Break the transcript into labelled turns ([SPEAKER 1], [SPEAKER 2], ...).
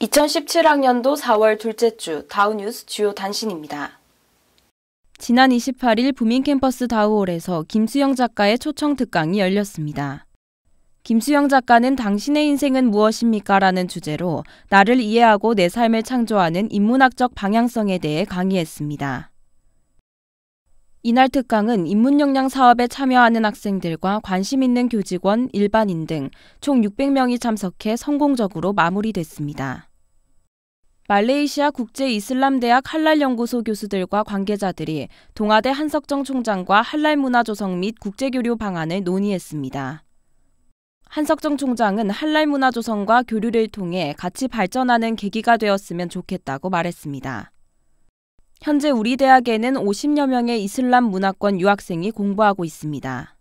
[SPEAKER 1] 2017학년도 4월 둘째 주 다우뉴스 주요 단신입니다. 지난 28일 부민캠퍼스 다우홀에서 김수영 작가의 초청 특강이 열렸습니다. 김수영 작가는 당신의 인생은 무엇입니까? 라는 주제로 나를 이해하고 내 삶을 창조하는 인문학적 방향성에 대해 강의했습니다. 이날 특강은 인문역량 사업에 참여하는 학생들과 관심 있는 교직원, 일반인 등 총 600명이 참석해 성공적으로 마무리됐습니다. 말레이시아 국제 이슬람 대학 한랄 연구소 교수들과 관계자들이 동아대 한석정 총장과 한랄 문화 조성 및 국제 교류 방안을 논의했습니다. 한석정 총장은 한랄 문화 조성과 교류를 통해 같이 발전하는 계기가 되었으면 좋겠다고 말했습니다. 현재 우리 대학에는 50여 명의 이슬람 문화권 유학생이 공부하고 있습니다.